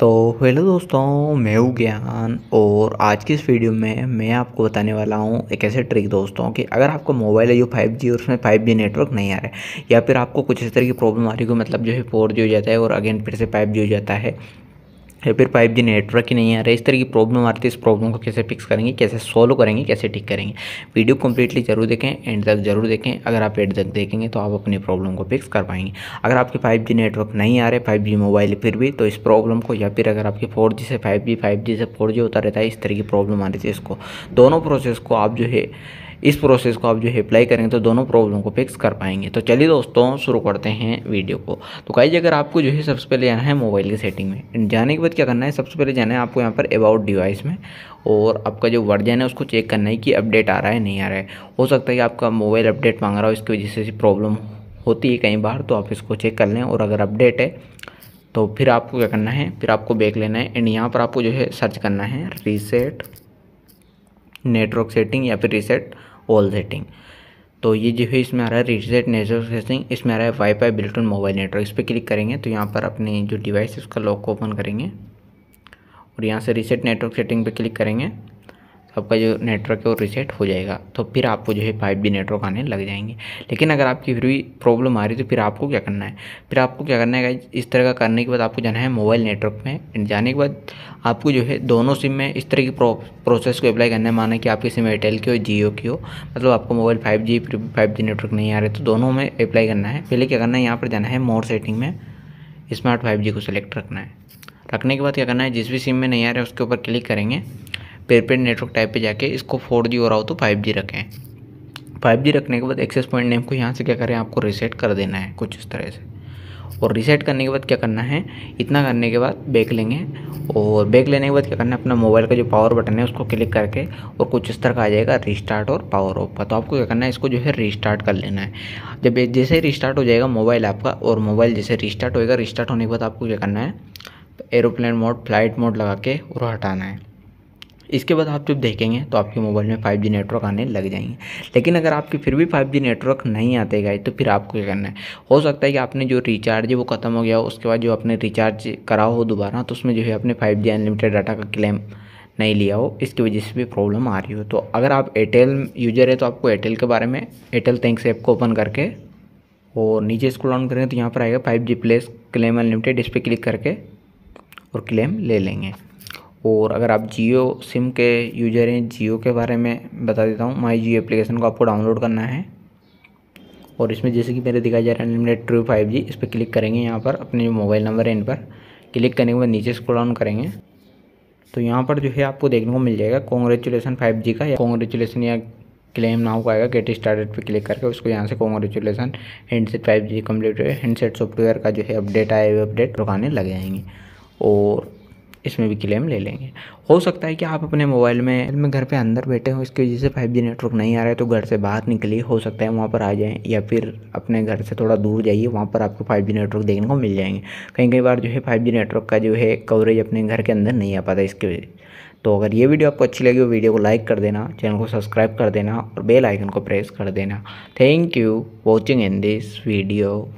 तो हेलो दोस्तों मैं हूँ ज्ञान और आज की इस वीडियो में मैं आपको बताने वाला हूँ एक ऐसे ट्रिक दोस्तों कि अगर आपका मोबाइल है जो 5G और उसमें 5G नेटवर्क नहीं आ रहा है या फिर आपको कुछ इस तरह की प्रॉब्लम आ रही है मतलब जो है फोर हो जाता है और अगेन फिर से 5G हो जाता है या फिर फाइव जी नेटवर्क ही नहीं आ रहा है इस तरह की प्रॉब्लम आ रही थी इस प्रॉब्लम को कैसे फिक्स करेंगे कैसे सॉल्व करेंगे कैसे ठीक करेंगे वीडियो कंप्लीटली जरूर देखें एंड तक जरूर देखें अगर आप एंड तक देखेंगे तो आप अपनी प्रॉब्लम को फिक्स कर पाएंगे अगर आपके फाइव जी नेटवर्क नहीं आ रहे फाइव जी मोबाइल फिर भी तो इस प्रॉब्लम को या फिर अगर आपके फोर जी से फाइव जी फाइव जी से फोर जी होता रहता है इस तरह की प्रॉब्लम आ रही थी इसको दोनों प्रोसेस को आप जो है इस प्रोसेस को आप जो है अप्लाई करेंगे तो दोनों प्रॉब्लम को फिक्स कर पाएंगे तो चलिए दोस्तों शुरू करते हैं वीडियो को तो कहीं अगर आपको जो है सबसे पहले जाना है मोबाइल की सेटिंग में जाने के बाद क्या करना है सबसे पहले जाना है आपको यहाँ पर अबाउट डिवाइस में और आपका जो वर्जन है उसको चेक करना है कि अपडेट आ रहा है नहीं आ रहा है हो सकता है कि आपका मोबाइल अपडेट मांग रहा हो इसकी वजह से प्रॉब्लम होती है कई बार तो आप इसको चेक कर लें और अगर अपडेट है तो फिर आपको क्या करना है फिर आपको बैक लेना है एंड यहाँ पर आपको जो है सर्च करना है रीसेट नेटवर्क सेटिंग या फिर रीसेट ऑल सेटिंग तो ये जो है इसमें आ रहा है रीसेट नेटवर्क सेटिंग इसमें आ रहा है वाईफाई बिल्टन मोबाइल नेटवर्क इस पर क्लिक करेंगे तो यहाँ पर अपने जो डिवाइस है उसका लॉक ओपन करेंगे और यहाँ से रीसेट नेटवर्क सेटिंग पर क्लिक करेंगे आपका जो नेटवर्क है वो रिसेट हो जाएगा तो फिर आपको जो है फाइव जी नेटवर्क आने लग जाएंगे लेकिन अगर आपकी फिर भी प्रॉब्लम आ रही है तो फिर आपको क्या करना है फिर आपको क्या करना है इस तरह का करने के बाद आपको जाना है मोबाइल नेटवर्क में जाने के बाद आपको जो है दोनों सिम में इस तरह की प्रोसेस को अप्लाई करना है माना कि आपकी सिम एयरटेल की हो जियो की हो मतलब आपको mobile five G five G network नहीं आ रहे तो दोनों में अप्लाई करना है पहले क्या करना है यहाँ पर जाना है मोर सेटिंग में स्मार्ट फाइव जी को सिलेक्ट रखना है रखने के बाद क्या करना है जिस भी सिम में नहीं आ रहा है उसके ऊपर क्लिक करेंगे पेरपेड नेटवर्क टाइप पे जाके इसको फोर जी और आओ हो तो फाइव जी रखें फाइव जी रखने के बाद एक्सेस पॉइंट नेम को यहाँ से क्या करें आपको रिसेट कर देना है कुछ इस तरह से और रिसेट करने के बाद क्या करना है इतना करने के बाद बैक लेंगे और बैक लेने के बाद क्या करना है अपना मोबाइल का जो पावर बटन है उसको क्लिक करके और कुछ इस तरह का आ जाएगा रिस्टार्ट और पावर ऑफ का तो आपको क्या करना है इसको जो है रिस्टार्ट कर लेना है जब जैसे रिस्टार्ट हो जाएगा मोबाइल आपका और मोबाइल जैसे रिस्टार्ट होएगा रिस्टार्ट होने के बाद आपको क्या करना है एरोप्लेन मोड फ्लाइट मोड लगा के और हटाना है इसके बाद आप जब देखेंगे तो आपके मोबाइल में फाइव नेटवर्क आने लग जाएंगे लेकिन अगर आपके फिर भी फाइव नेटवर्क नहीं आते गए तो फिर आपको क्या करना है हो सकता है कि आपने जो रिचार्ज है वो ख़त्म हो गया हो उसके बाद जो आपने रिचार्ज करा हो दोबारा तो उसमें जो है आपने फाइव अनलिमिटेड डाटा का क्लेम नहीं लिया हो इसकी वजह से भी प्रॉब्लम आ रही हो तो अगर आप एयरटेल यूजर है तो आपको एयरटेल के बारे में एयरटेल थैंक्स ऐप को ओपन करके और नीचे इसको डाउन करेंगे तो यहाँ पर आएगा five G plus claim unlimited इस पर क्लिक करके और क्लेम ले लेंगे और अगर आप जियो सिम के यूजर हैं जियो के बारे में बता देता हूँ माई जियो एप्लीकेशन को आपको डाउनलोड करना है और इसमें जैसे कि मेरे दिखाया जा रहा है अनलिमिटेड ट्रू फाइव जी इस पर क्लिक करेंगे यहाँ पर अपने जो मोबाइल नंबर है इन पर क्लिक करने के बाद नीचे स्क्रॉल डाउन करेंगे तो यहाँ पर जो है आपको देखने को मिल जाएगा कॉन्ग्रेचुलेसन फाइव जी का या कॉन्ग्रेचुलेसन या क्लेम नाउ का आएगा गेट स्टार्टेड पे क्लिक करके उसको यहाँ से congratulation handset five G complete handset software का जो है अपडेट आए हुए अपडेट रुकाने लग जाएंगे और इसमें भी क्लेम ले लेंगे हो सकता है कि आप अपने मोबाइल में में घर पे अंदर बैठे हो इसकी वजह से फाइव जी नेटवर्क नहीं आ रहा है तो घर से बाहर निकलिए हो सकता है वहाँ पर आ जाएँ या फिर अपने घर से थोड़ा दूर जाइए वहाँ पर आपको फाइव जी नेटवर्क देखने को मिल जाएंगे कहीं कई बार जो है फाइव जी नेटवर्क का जो है कवरेज अपने घर के अंदर नहीं आ पाता इसकी वजह से तो अगर ये वीडियो आपको अच्छी लगी हो वीडियो को लाइक कर देना चैनल को सब्सक्राइब कर देना और बेल आइकन को प्रेस कर देना thank you watching in this video